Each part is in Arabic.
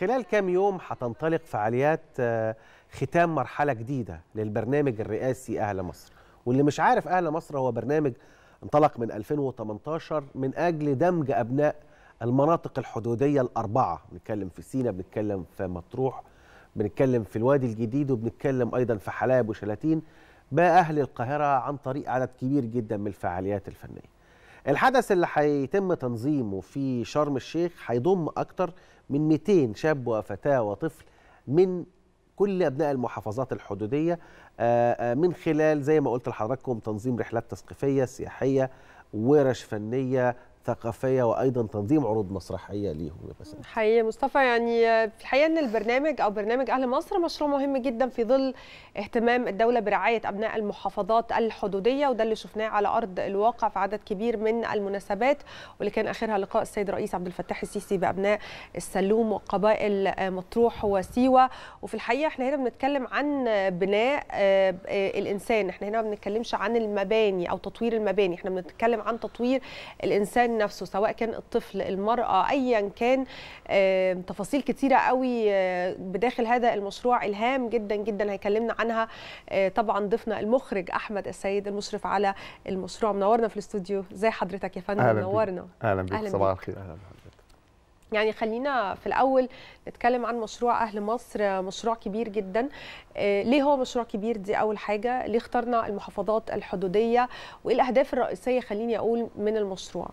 خلال كام يوم هتنطلق فعاليات آه، ختام مرحلة جديدة للبرنامج الرئاسي أهل مصر واللي مش عارف أهل مصر هو برنامج انطلق من 2018 من أجل دمج أبناء المناطق الحدودية الأربعة بنتكلم في سينا بنتكلم في مطروح بنتكلم في الوادي الجديد وبنتكلم أيضا في حلايب وشلاتين بأهل أهل القاهرة عن طريق عدد كبير جدا من الفعاليات الفنية الحدث اللي هيتم تنظيمه في شرم الشيخ هيضم أكتر من 200 شاب وفتاة وطفل من كل أبناء المحافظات الحدودية آه، آه، من خلال زي ما قلت لحضراتكم تنظيم رحلات تثقيفية سياحية ورش فنية ثقافيه وايضا تنظيم عروض مسرحيه ليهم مثلا حقيقه مصطفى يعني في الحقيقه ان البرنامج او برنامج اهل مصر مشروع مهم جدا في ظل اهتمام الدوله برعايه ابناء المحافظات الحدوديه وده اللي شفناه على ارض الواقع في عدد كبير من المناسبات واللي كان اخرها لقاء السيد رئيس عبد الفتاح السيسي بابناء السلوم وقبائل مطروح وسيوه وفي الحقيقه احنا هنا بنتكلم عن بناء آه، الانسان احنا هنا ما بنتكلمش عن المباني او تطوير المباني احنا بنتكلم عن تطوير الانسان الانسان نفسه سواء كان الطفل المراه ايا كان تفاصيل كتيره قوي آه، بداخل هذا المشروع الهام جدا جدا هيكلمنا عنها آه، طبعا ضيفنا المخرج احمد السيد المشرف على المشروع منورنا في الاستوديو ازي حضرتك يا فندم منورنا اهلا بيك صباح الخير اهلا بحضرتك يعني خلينا في الاول نتكلم عن مشروع اهل مصر مشروع كبير جدا آه، ليه هو مشروع كبير دي اول حاجه ليه اخترنا المحافظات الحدوديه وايه الاهداف الرئيسيه خليني اقول من المشروع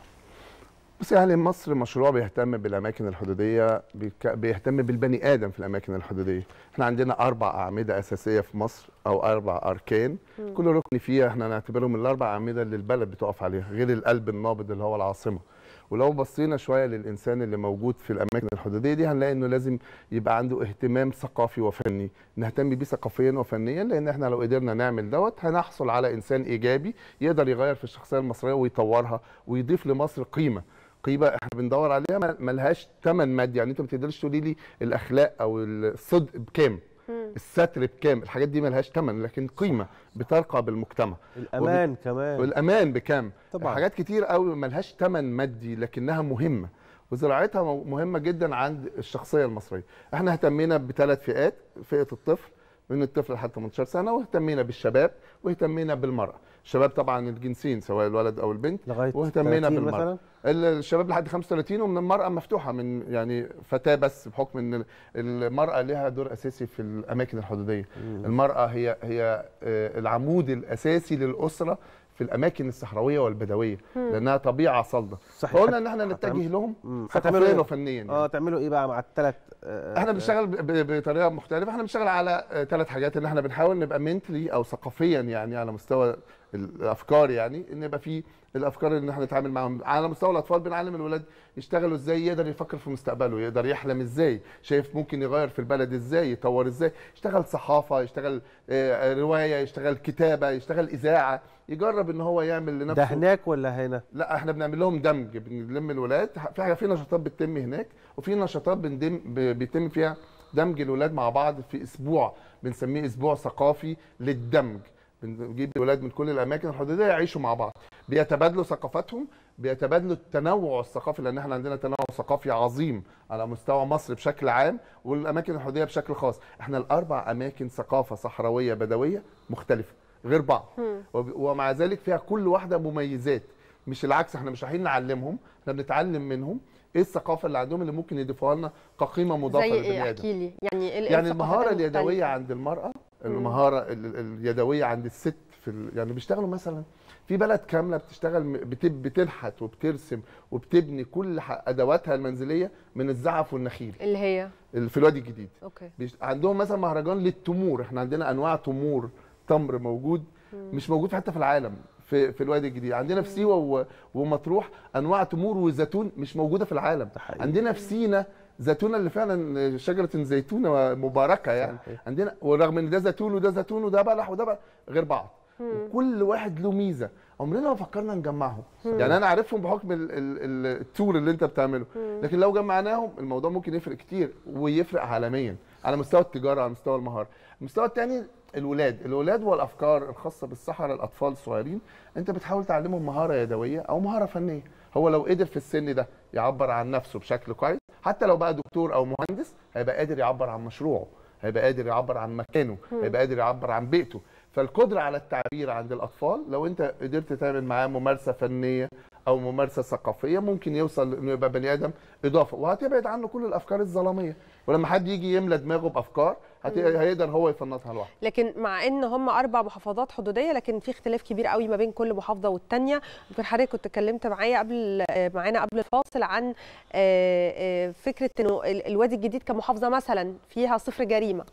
بس اهل مصر مشروع بيهتم بالاماكن الحدوديه بيهتم بالبني ادم في الاماكن الحدوديه احنا عندنا اربع اعمده اساسيه في مصر او اربع اركان مم. كل ركن فيها احنا نعتبرهم الاربع اعمده اللي البلد بتقف عليها غير القلب النابض اللي هو العاصمه ولو بصينا شويه للانسان اللي موجود في الاماكن الحدوديه دي هنلاقي انه لازم يبقى عنده اهتمام ثقافي وفني نهتم بيه ثقافيا وفنيا لان احنا لو قدرنا نعمل دوت هنحصل على انسان ايجابي يقدر يغير في الشخصيه المصريه ويطورها ويضيف لمصر قيمه قيمه احنا بندور عليها ملهاش ثمن مادي يعني انت ما تقدرش تقولي لي الاخلاق او الصدق بكام الستر بكام الحاجات دي ملهاش ثمن لكن قيمه بترقى بالمجتمع الامان وب... كمان والامان بكام طبعا حاجات كتير قوي ملهاش ثمن مادي لكنها مهمه وزراعتها مهمه جدا عند الشخصيه المصريه احنا اهتمينا بثلاث فئات فئه الطفل من الطفل لحد 18 سنه واهتمينا بالشباب واهتمينا بالمراه الشباب طبعا الجنسين سواء الولد او البنت لغايه واهتمينا بالمراه مثلا؟ الشباب لحد 35 ومن المراه مفتوحه من يعني فتاه بس بحكم ان المراه لها دور اساسي في الاماكن الحدوديه المراه هي هي آه، العمود الاساسي للاسره في الاماكن الصحراويه والبدويه لانها طبيعه صلبه فقلنا ان احنا نتجه لهم ثقافيا إيه؟ فنيا اه تعملوا ايه بقى مع الثلاث آه احنا آه، بنشتغل بطريقه مختلفه احنا بنشتغل على ثلاث آه، حاجات ان احنا بنحاول نبقى منتلي او ثقافيا يعني على مستوى الافكار يعني ان يبقى في الافكار اللي احنا نتعامل معاهم على مستوى الاطفال بنعلم الولاد يشتغلوا ازاي يقدر يفكر في مستقبله يقدر يحلم ازاي شايف ممكن يغير في البلد ازاي يطور ازاي يشتغل صحافه يشتغل آه، آه، روايه يشتغل كتابه يشتغل اذاعه يجرب ان هو يعمل لنفسه ده هناك ولا هنا لا احنا بنعمل لهم دمج بنلم الولاد في حاجه في نشاطات بتتم هناك وفي نشاطات بندم بيتم فيها دمج الولاد مع بعض في اسبوع بنسميه اسبوع ثقافي للدمج بنجيب الولاد من كل الاماكن الحدوديه يعيشوا مع بعض بيتبادلوا ثقافاتهم بيتبادلوا التنوع الثقافي لان احنا عندنا تنوع ثقافي عظيم على مستوى مصر بشكل عام والاماكن الحدوديه بشكل خاص احنا الاربع اماكن ثقافه صحراويه بدويه مختلفه غير بعض ومع ذلك فيها كل واحده مميزات مش العكس احنا مش رايحين نعلمهم احنا بنتعلم منهم ايه الثقافه اللي عندهم اللي ممكن يضيفوها لنا كقيمه مضافه زي ايه احكي لي يعني يعني المهاره اليدويه عند المراه المهاره اليدويه عند الست في ال... يعني بيشتغلوا مثلا في بلد كامله بتشتغل بتب بتنحت وبترسم وبتبني كل ادواتها المنزليه من الزعف والنخيل اللي هي في الوادي الجديد اوكي بيش... عندهم مثلا مهرجان للتمور احنا عندنا انواع تمور تمر موجود مم. مش موجود حتى في العالم في في الوادي الجديد عندنا في سيوه و... ومطروح انواع تمور وزيتون مش موجوده في العالم حقيقي. عندنا في سينا زيتونه اللي فعلا شجره زيتونه مباركه يعني صحيح. عندنا ورغم ان ده زيتون وده زيتون وده بلح وده بلح غير بعض وكل واحد له ميزه عمرنا ما فكرنا نجمعهم يعني انا عارفهم بحكم التور اللي انت بتعمله لكن لو جمعناهم الموضوع ممكن يفرق كتير ويفرق عالميا على مستوى التجاره على مستوى المهاره المستوى الثاني الولاد الولاد والافكار الخاصه بالصحراء الاطفال الصغيرين انت بتحاول تعلمهم مهاره يدويه او مهاره فنيه هو لو قدر في السن ده يعبر عن نفسه بشكل كويس حتى لو بقى دكتور او مهندس هيبقى قادر يعبر عن مشروعه هيبقى قادر يعبر عن مكانه هيبقى قادر يعبر عن بيئته فالقدره على التعبير عند الاطفال لو انت قدرت تعمل معاه ممارسه فنيه او ممارسه ثقافيه ممكن يوصل انه يبقى بني ادم اضافه وهتبعد عنه كل الافكار الظلاميه ولما حد يجي يملى دماغه بافكار هيقدر هو يفنطها لوحده لكن مع ان هم اربع محافظات حدوديه لكن في اختلاف كبير قوي ما بين كل محافظه والثانيه يمكن حضرتك كنت اتكلمت معايا قبل آه، معانا قبل الفاصل عن آه، آه، فكره انه الوادي الجديد كمحافظه مثلا فيها صفر جريمه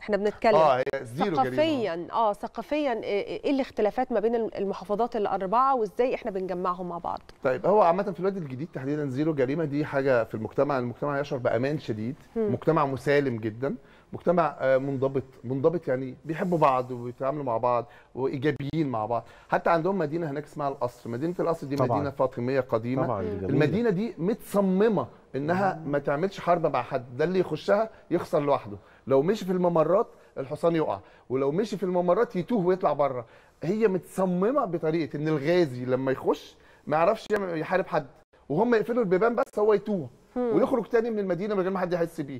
احنا بنتكلم اه زيرو ثقافيا جريمة. اه ثقافيا إيه،, إيه،, ايه الاختلافات ما بين المحافظات الاربعه وازاي احنا بنجمعهم مع بعض طيب هو عامه في الوقت الجديد تحديدا زيرو جريمه دي حاجه في المجتمع المجتمع يشعر بامان شديد م. مجتمع مسالم جدا مجتمع آه، منضبط منضبط يعني بيحبوا بعض وبيتعاملوا مع بعض وايجابيين مع بعض حتى عندهم مدينه هناك اسمها القصر مدينه القصر دي طبعًا. مدينه فاطميه قديمه طبعًا المدينه دي متصممه انها ما تعملش حرب مع حد ده اللي يخشها يخسر لوحده لو مشي في الممرات الحصان يقع ولو مشي في الممرات يتوه ويطلع بره هي متصممه بطريقه ان الغازي لما يخش ما يعرفش يحارب حد وهم يقفلوا البيبان بس هو يتوه ويخرج تاني من المدينه من غير ما حد يحس بيه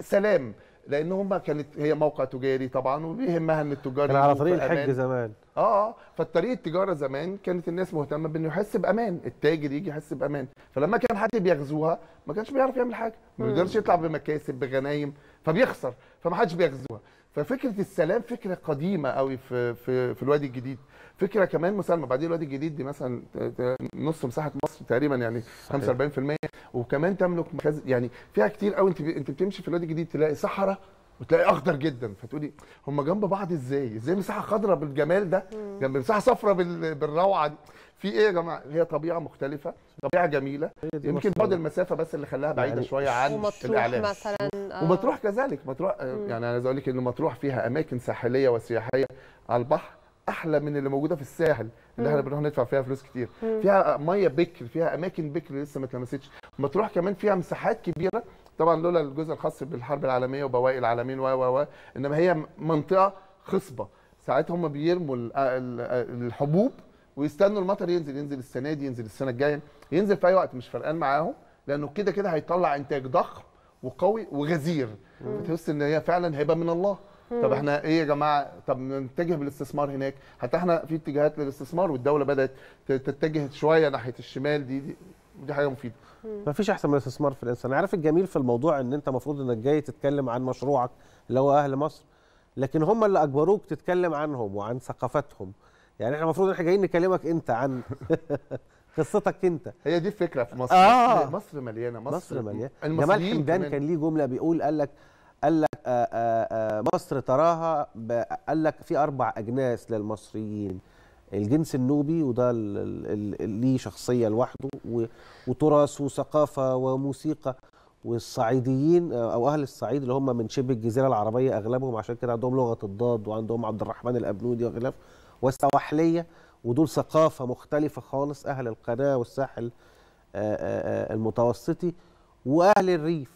سلام لان هم كانت هي موقع تجاري طبعا وبيهمها ان التجار كان على طريق الحج زمان اه فالطريق التجاره زمان كانت الناس مهتمه بانه يحس بامان التاجر يجي يحس بامان فلما كان حد بيغزوها ما كانش بيعرف يعمل حاجه ما بيقدرش يطلع بمكاسب بغنايم فبيخسر فما حدش بيغزوها ففكره السلام فكره قديمه قوي في في في الوادي الجديد فكره كمان مسالمه بعدين الوادي الجديد دي مثلا نص مساحه مصر تقريبا يعني 45% وكمان تملك مخز... يعني فيها كتير قوي انت انت بتمشي في الوادي الجديد تلاقي صحراء وتلاقي اخضر جدا فتقولي هم جنب بعض ازاي ازاي مساحه خضراء بالجمال ده جنب مساحه صفراء بالروعه دي في ايه يا جماعه هي طبيعه مختلفه طبيعه جميله يمكن بعد المسافه بس اللي خلاها بعيده يعني شويه عن الاعلام مثلا آه. ومطروح كذلك مطروح آه، يعني انا عايز اقول لك ان مطروح فيها اماكن ساحليه وسياحيه على البحر احلى من اللي موجوده في الساحل اللي احنا بنروح ندفع فيها فلوس كتير مم. فيها ميه بكر فيها اماكن بكر لسه ما اتلمستش مطروح كمان فيها مساحات كبيره طبعا لولا الجزء الخاص بالحرب العالميه وبواقي العالمين و و انما هي منطقه خصبه ساعات هم بيرموا آه، آه، الحبوب ويستنوا المطر ينزل ينزل السنه دي ينزل السنه الجايه ينزل في اي وقت مش فرقان معاهم لانه كده كده هيطلع انتاج ضخم وقوي وغزير بتحس ان هي فعلا هيبه من الله طب احنا ايه يا جماعه طب نتجه بالاستثمار هناك حتى احنا في اتجاهات للاستثمار والدوله بدات تتجه شويه ناحيه الشمال دي دي, دي حاجه مفيده ما فيش احسن من الاستثمار في الانسان عارف الجميل في الموضوع ان انت المفروض انك جاي تتكلم عن مشروعك اللي هو اهل مصر لكن هم اللي اجبروك تتكلم عنهم وعن ثقافتهم يعني احنا المفروض احنا جايين نكلمك انت عن قصتك انت هي دي الفكره في مصر آه. مصر مليانه مصر, مصر مليانه جمال حمدان كان ليه جمله بيقول قال لك قال لك آه، آه، آه، مصر تراها قال لك في اربع اجناس للمصريين الجنس النوبي وده ليه شخصيه لوحده وتراث وثقافه وموسيقى والصعيديين او اهل الصعيد اللي هم من شبه الجزيره العربيه اغلبهم عشان كده عندهم لغه الضاد وعندهم عبد الرحمن الابنودي وغلاف والسواحليه ودول ثقافة مختلفة خالص أهل القناة والساحل آه، آه، آه، المتوسطي وأهل الريف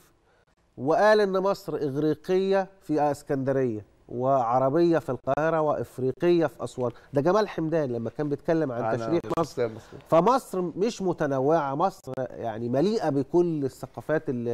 وقال إن مصر إغريقية في اسكندرية وعربية في القاهرة وإفريقية في أسوان ده جمال حمدان لما كان بيتكلم عن تشريح مصر فمصر مش متنوعة مصر يعني مليئة بكل الثقافات اللي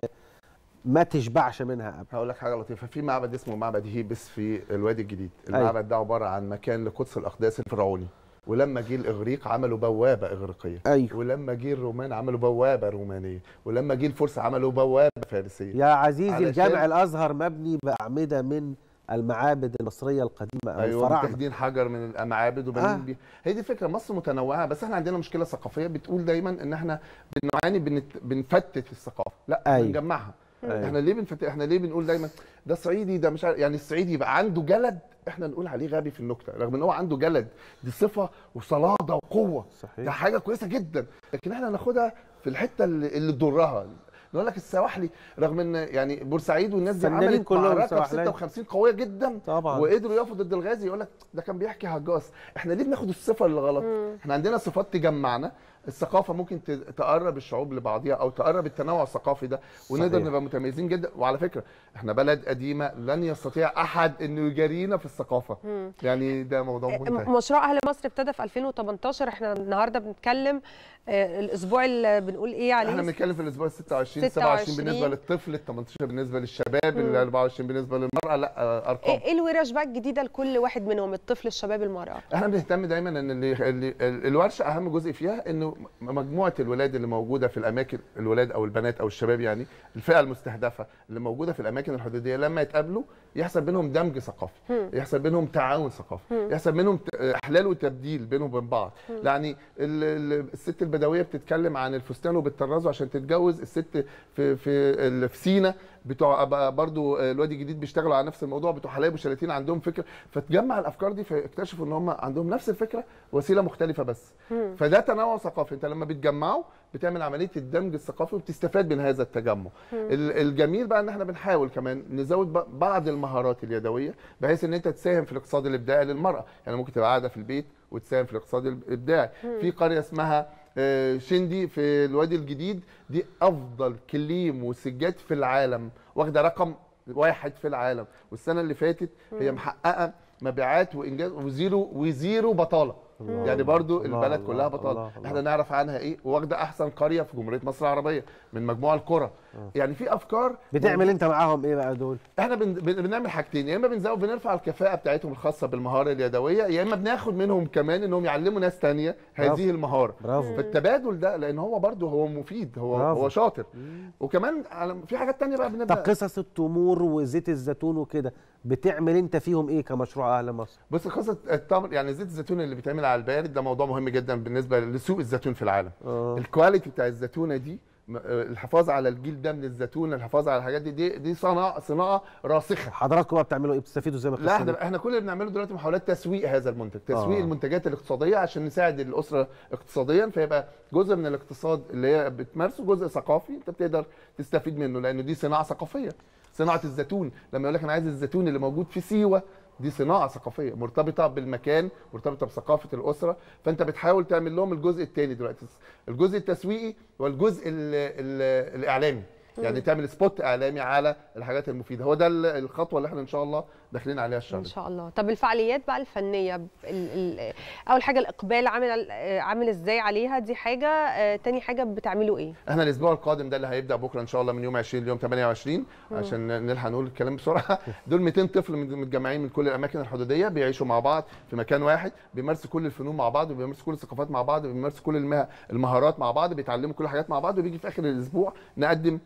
ما تشبعش منها ابدا هقول لك حاجه لطيفه في معبد اسمه معبد هيبس في الوادي الجديد أيوه. المعبد ده عباره عن مكان لقدس الاقداس الفرعوني ولما جه الاغريق عملوا بوابه اغريقيه أيوه. ولما جه الرومان عملوا بوابه رومانيه ولما جه الفرس عملوا بوابه فارسيه يا عزيزي الجامع الازهر مبني باعمده من المعابد المصريه القديمه او أيوة الفراعنه حجر من المعابد وبنين آه. بيها هي دي فكره مصر متنوعه بس احنا عندنا مشكله ثقافيه بتقول دايما ان احنا بنعاني بنت... بنفتت الثقافه لا أيوة. بنجمعها أيوة. احنا ليه بنفت... احنا ليه بنقول دايما ده صعيدي ده مش عارف يعني الصعيدي يبقى عنده جلد احنا نقول عليه غبي في النكته رغم ان هو عنده جلد دي صفه وصلاده وقوه صحيح. ده حاجه كويسه جدا لكن احنا ناخدها في الحته اللي تضرها نقول لك السواحلي رغم ان يعني بورسعيد والناس دي عملت معركه في 56 قويه جدا طبعا وقدروا يقفوا ضد الغازي يقول لك ده كان بيحكي هجاس احنا ليه بناخد الصفه اللي غلط؟ احنا عندنا صفات تجمعنا الثقافه ممكن تقرب الشعوب لبعضيها او تقرب التنوع الثقافي ده ونقدر نبقى متميزين جدا وعلى فكره احنا بلد قديمه لن يستطيع احد انه يجارينا في الثقافه مم. يعني ده موضوع آه، مهم مشروع اهل مصر ابتدى في 2018 احنا النهارده بنتكلم آه، الاسبوع اللي بنقول ايه عليه يعني؟ احنا بنتكلم في الاسبوع 26, 26 27 بالنسبه للطفل 18 بالنسبه للشباب ال 24 بالنسبه للمراه لا آه، ارقام إيه،, ايه الورش بقى الجديده لكل واحد منهم الطفل الشباب المراه احنا بنهتم دايما ان اللي, اللي الورشه اهم جزء فيها انه مجموعه الولاد اللي موجوده في الاماكن الولاد او البنات او الشباب يعني الفئه المستهدفه اللي موجوده في الاماكن الحدوديه لما يتقابلوا يحصل بينهم دمج ثقافي يحصل بينهم تعاون ثقافي يحصل بينهم احلال وتبديل بينهم وبين بعض يعني الست البدويه بتتكلم عن الفستان وبتطرزه عشان تتجوز الست في في في سينا بتوع برضو آه، الوادي الجديد بيشتغلوا على نفس الموضوع بتوع حلايب وشلاتين عندهم فكره فتجمع الافكار دي فاكتشفوا ان هم عندهم نفس الفكره وسيله مختلفه بس فده تنوع ثقافي انت لما بتجمعه بتعمل عمليه الدمج الثقافي وبتستفاد من هذا التجمع الجميل بقى ان احنا بنحاول كمان نزود بعض المهارات اليدويه بحيث ان انت تساهم في الاقتصاد الابداعي للمراه يعني ممكن تبقى قاعده في البيت وتساهم في الاقتصاد الابداعي في قريه اسمها آه، شندي في الوادي الجديد دي افضل كليم وسجاد في العالم واخده رقم واحد في العالم والسنه اللي فاتت هي محققه مبيعات وانجاز وزيرو وزيرو بطاله الله يعني برضو الله البلد الله كلها بطاله الله احنا نعرف عنها ايه واخده احسن قريه في جمهوريه مصر العربيه من مجموع الكره آه. يعني في افكار بتعمل يعني انت معاهم ايه بقى دول احنا بن... بنعمل حاجتين يا اما بنزود بنرفع الكفاءه بتاعتهم الخاصه بالمهاره اليدويه يا اما بناخد منهم كمان انهم يعلموا ناس ثانيه هذه المهاره برافو. فالتبادل ده لان هو برده هو مفيد هو برافو. هو شاطر مم. وكمان في حاجات ثانيه بقى بنبدا طب قصص التمور وزيت الزيتون وكده بتعمل انت فيهم ايه كمشروع اهل مصر بص قصه التمر يعني زيت الزيتون اللي بيتعمل على البارد ده موضوع مهم جدا بالنسبه لسوق الزيتون في العالم آه. الكواليتي بتاع الزيتونه دي آه، الحفاظ على الجيل ده من الزيتون الحفاظ على الحاجات دي دي, دي صناعه صناعه راسخه حضراتكم بقى بتعملوا ايه بتستفيدوا زي ما لا احنا احنا كل اللي بنعمله دلوقتي محاولات تسويق هذا المنتج تسويق آه. المنتجات الاقتصاديه عشان نساعد الاسره اقتصاديا فيبقى جزء من الاقتصاد اللي هي بتمارسه جزء ثقافي انت بتقدر تستفيد منه لانه دي صناعه ثقافيه صناعه الزيتون لما يقول لك انا عايز الزيتون اللي موجود في سيوه دي صناعه ثقافيه مرتبطه بالمكان مرتبطه بثقافه الاسره فانت بتحاول تعمل لهم الجزء الثاني دلوقتي الجزء التسويقي والجزء الـ الـ الاعلامي يعني تعمل سبوت اعلامي على الحاجات المفيده هو ده الخطوه اللي احنا ان شاء الله داخلين عليها الشهر ان شاء الله طب الفعاليات بقى الفنيه ال ال اول حاجه الاقبال عامل عامل ازاي عليها دي حاجه آه، تاني حاجه بتعملوا ايه احنا الاسبوع القادم ده اللي هيبدا بكره ان شاء الله من يوم 20 ليوم 28 عشان نلحق نقول الكلام بسرعه دول 200 طفل متجمعين من كل الاماكن الحدوديه بيعيشوا مع بعض في مكان واحد بيمارسوا كل الفنون مع بعض وبيمارسوا كل الثقافات مع بعض وبيمارسوا كل المهارات مع بعض بيتعلموا كل الحاجات مع بعض وبيجي في اخر الاسبوع نقدم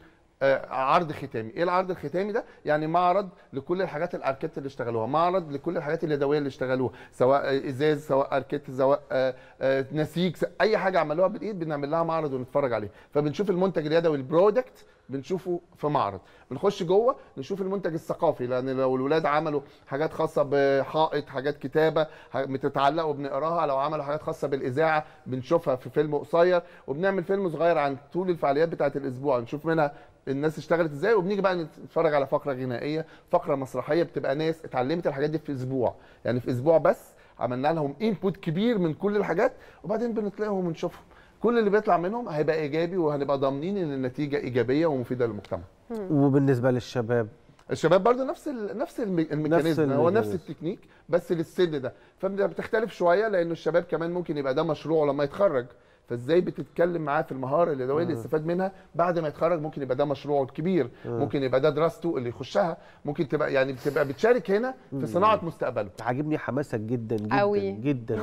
آه، عرض ختامي ايه العرض الختامي ده يعني معرض لكل الحاجات الاركيت اللي اشتغلوها معرض لكل الحاجات اليدويه اللي اشتغلوها سواء ازاز سواء اركيت سواء آه، آه، نسيج اي حاجه عملوها بالايد بنعمل لها معرض ونتفرج عليه فبنشوف المنتج اليدوي البرودكت بنشوفه في معرض بنخش جوه نشوف المنتج الثقافي لان لو الولاد عملوا حاجات خاصه بحائط حاجات كتابه بتتعلق وبنقراها لو عملوا حاجات خاصه بالاذاعه بنشوفها في فيلم قصير وبنعمل فيلم صغير عن طول الفعاليات بتاعه الاسبوع نشوف منها الناس اشتغلت ازاي وبنيجي بقى نتفرج على فقره غنائيه فقره مسرحيه بتبقى ناس اتعلمت الحاجات دي في اسبوع يعني في اسبوع بس عملنا لهم انبوت كبير من كل الحاجات وبعدين بنطلعهم ونشوفهم كل اللي بيطلع منهم هيبقى ايجابي وهنبقى ضامنين ان النتيجه ايجابيه ومفيده للمجتمع وبالنسبه للشباب الشباب برضه نفس الـ نفس الميكانيزم هو نفس التكنيك بس للسن ده فبتختلف شويه لانه الشباب كمان ممكن يبقى ده مشروعه لما يتخرج فازاي بتتكلم معاه في المهاره اللي اللي استفاد آه. منها بعد ما يتخرج ممكن يبقى ده مشروعه الكبير آه. ممكن يبقى ده دراسته اللي يخشها ممكن تبقى يعني بتبقى بتشارك هنا في صناعه مستقبله عاجبني حماسك جدا جدا أوي. جدا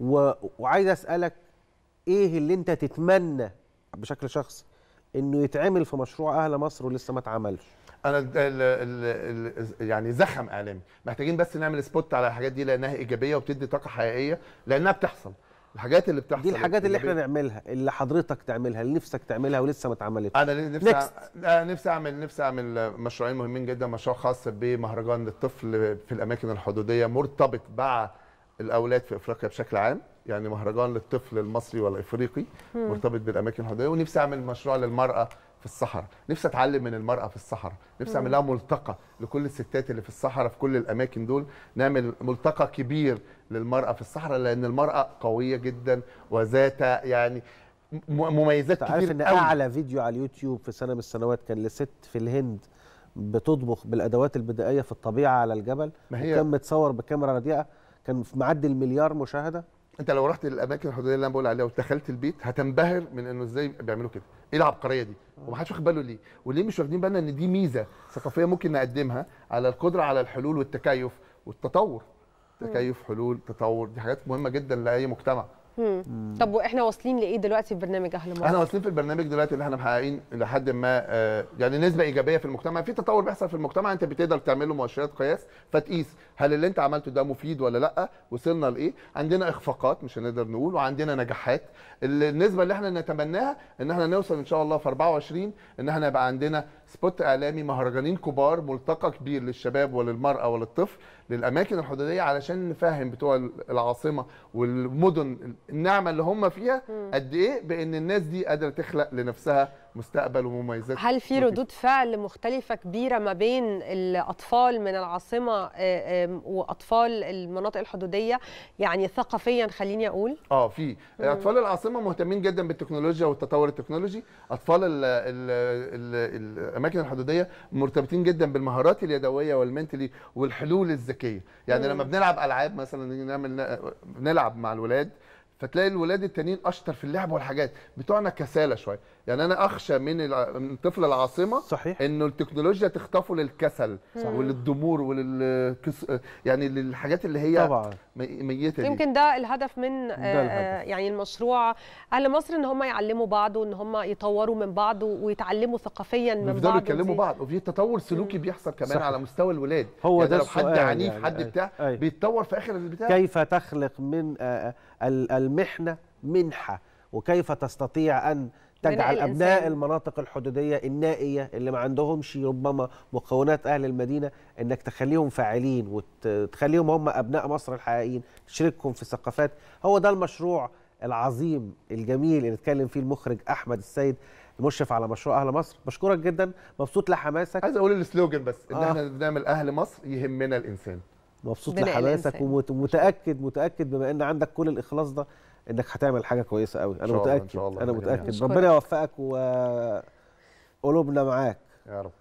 و... وعايز اسالك ايه اللي انت تتمنى بشكل شخصي انه يتعمل في مشروع اهل مصر ولسه ما اتعملش انا الـ الـ الـ يعني زخم اعلامي محتاجين بس نعمل سبوت على الحاجات دي لانها ايجابيه وبتدي طاقه حقيقيه لانها بتحصل الحاجات اللي بتحصل دي الحاجات اللي, اللي احنا نعملها اللي حضرتك تعملها اللي نفسك تعملها ولسه ما اتعملتش انا نفسي أ... نفسي اعمل نفسي اعمل مشروعين مهمين جدا مشروع خاص بمهرجان للطفل في الاماكن الحدوديه مرتبط مع الاولاد في افريقيا بشكل عام يعني مهرجان للطفل المصري والافريقي مرتبط بالاماكن الحدوديه ونفسي اعمل مشروع للمراه في الصحراء نفسي اتعلم من المراه في الصحراء نفسي اعمل لها ملتقى لكل الستات اللي في الصحراء في كل الاماكن دول نعمل ملتقى كبير للمراه في الصحراء لان المراه قويه جدا وذات يعني مميزات كتير عارف ان قوي. اعلى فيديو على اليوتيوب في سنه من السنوات كان لست في الهند بتطبخ بالادوات البدائيه في الطبيعه على الجبل ما هي كان متصور بكاميرا رديئه كان معدي المليار مشاهده انت لو رحت الاماكن الحدوديه اللي انا بقول عليها ودخلت البيت هتنبهر من انه ازاي بيعملوا كده ايه العبقريه دي آه. ومحدش واخد باله ليه وليه مش واخدين بالنا ان دي ميزه ثقافيه ممكن نقدمها على القدره على الحلول والتكيف والتطور تكيف حلول تطور دي حاجات مهمه جدا لاي مجتمع طب واحنا واصلين لايه دلوقتي في برنامج اهل مصر؟ احنا واصلين في البرنامج دلوقتي ان احنا محققين الى حد ما آه، يعني نسبه ايجابيه في المجتمع، في تطور بيحصل في المجتمع انت بتقدر تعمل له مؤشرات قياس فتقيس هل اللي انت عملته ده مفيد ولا لا؟ وصلنا لايه؟ عندنا اخفاقات مش هنقدر نقول وعندنا نجاحات، النسبه اللي احنا نتمناها ان احنا نوصل ان شاء الله في 24 ان احنا يبقى عندنا سبوت اعلامي مهرجانين كبار ملتقى كبير للشباب وللمراه وللطفل للاماكن الحدوديه علشان نفهم بتوع العاصمه والمدن النعمه اللي هم فيها قد ايه بان الناس دي قادره تخلق لنفسها مستقبل ومميزاته هل في ردود فعل مختلفه كبيره ما بين الاطفال من العاصمه آه، واطفال المناطق الحدوديه يعني ثقافيا خليني اقول اه في اطفال العاصمه مهتمين جدا بالتكنولوجيا والتطور التكنولوجي اطفال الـ الـ الـ الاماكن الحدوديه مرتبطين جدا بالمهارات اليدويه والمنتلي والحلول الذكيه يعني مم. لما بنلعب العاب مثلا نعمل نلعب مع الولاد فتلاقي الولاد التانيين اشطر في اللعب والحاجات بتوعنا كساله شويه يعني انا اخشى من من طفل العاصمه صحيح انه التكنولوجيا تخطفه للكسل صحيح. وللضمور ولل يعني للحاجات اللي هي طبعا ميته دي. يمكن ده الهدف من ده آه، الهدف. يعني المشروع اهل مصر ان هم يعلموا بعض وان هم يطوروا من بعض ويتعلموا ثقافيا من بعض يفضلوا يتكلموا بعض وفي تطور سلوكي مم. بيحصل كمان صحيح. على مستوى الولاد هو يعني ده لو حد عنيف يعني حد بتاع أي. بيتطور في اخر البتاع كيف تخلق من آه, آه، المحنة منحة وكيف تستطيع أن تجعل أبناء المناطق الحدودية النائية اللي ما عندهمش ربما مكونات أهل المدينة أنك تخليهم فاعلين وتخليهم هم أبناء مصر الحقيقيين تشاركهم في الثقافات هو ده المشروع العظيم الجميل اللي اتكلم فيه المخرج أحمد السيد المشرف على مشروع اهل مصر بشكرك جدا مبسوط لحماسك عايز اقول السلوجن بس ان آه. احنا بنعمل اهل مصر يهمنا الانسان مبسوط لحماسك ومتاكد متاكد بما ان عندك كل الاخلاص ده انك هتعمل حاجه كويسه قوي انا متاكد إن شاء الله انا متاكد ربنا يوفقك وقلوبنا معاك يا رب